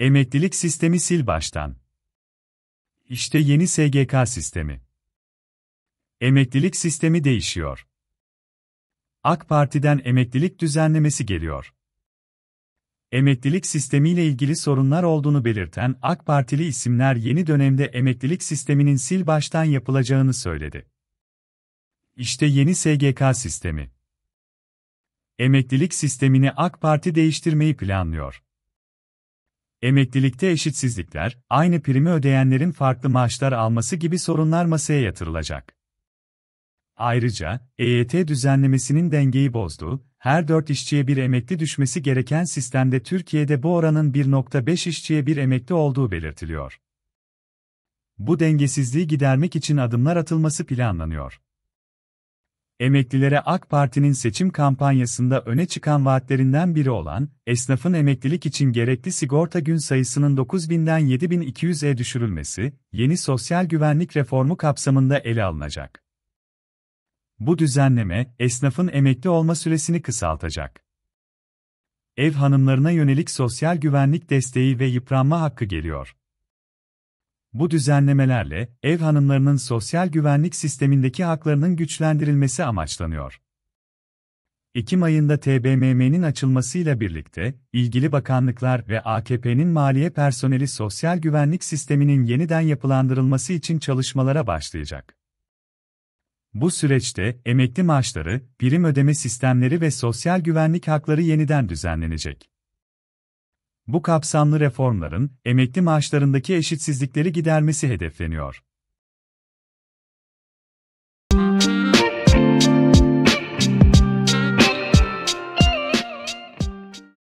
Emeklilik sistemi sil baştan. İşte yeni SGK sistemi. Emeklilik sistemi değişiyor. AK Parti'den emeklilik düzenlemesi geliyor. Emeklilik sistemiyle ilgili sorunlar olduğunu belirten AK Partili isimler yeni dönemde emeklilik sisteminin sil baştan yapılacağını söyledi. İşte yeni SGK sistemi. Emeklilik sistemini AK Parti değiştirmeyi planlıyor. Emeklilikte eşitsizlikler, aynı primi ödeyenlerin farklı maaşlar alması gibi sorunlar masaya yatırılacak. Ayrıca, EYT düzenlemesinin dengeyi bozduğu, her 4 işçiye bir emekli düşmesi gereken sistemde Türkiye'de bu oranın 1.5 işçiye bir emekli olduğu belirtiliyor. Bu dengesizliği gidermek için adımlar atılması planlanıyor emeklilere AK Parti'nin seçim kampanyasında öne çıkan vaatlerinden biri olan, esnafın emeklilik için gerekli sigorta gün sayısının 9000'den 7200'e düşürülmesi, yeni sosyal güvenlik reformu kapsamında ele alınacak. Bu düzenleme, esnafın emekli olma süresini kısaltacak. Ev hanımlarına yönelik sosyal güvenlik desteği ve yıpranma hakkı geliyor. Bu düzenlemelerle ev hanımlarının sosyal güvenlik sistemindeki haklarının güçlendirilmesi amaçlanıyor. Ekim ayında TBMM'nin açılmasıyla birlikte, ilgili bakanlıklar ve AKP'nin maliye personeli sosyal güvenlik sisteminin yeniden yapılandırılması için çalışmalara başlayacak. Bu süreçte emekli maaşları, prim ödeme sistemleri ve sosyal güvenlik hakları yeniden düzenlenecek. Bu kapsamlı reformların, emekli maaşlarındaki eşitsizlikleri gidermesi hedefleniyor.